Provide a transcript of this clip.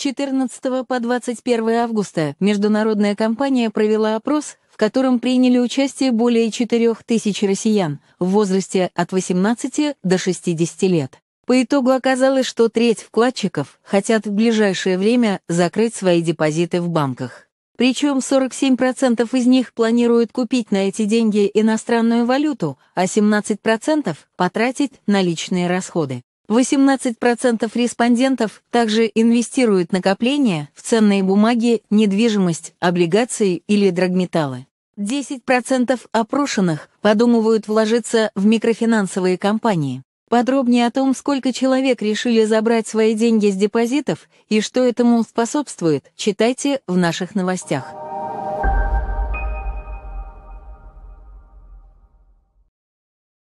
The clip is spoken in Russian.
14 по 21 августа международная компания провела опрос, в котором приняли участие более 4000 россиян в возрасте от 18 до 60 лет. По итогу оказалось, что треть вкладчиков хотят в ближайшее время закрыть свои депозиты в банках. Причем 47% из них планируют купить на эти деньги иностранную валюту, а 17% потратить на личные расходы. 18% респондентов также инвестируют накопления в ценные бумаги, недвижимость, облигации или драгметаллы. 10% опрошенных подумывают вложиться в микрофинансовые компании. Подробнее о том, сколько человек решили забрать свои деньги с депозитов и что этому способствует, читайте в наших новостях.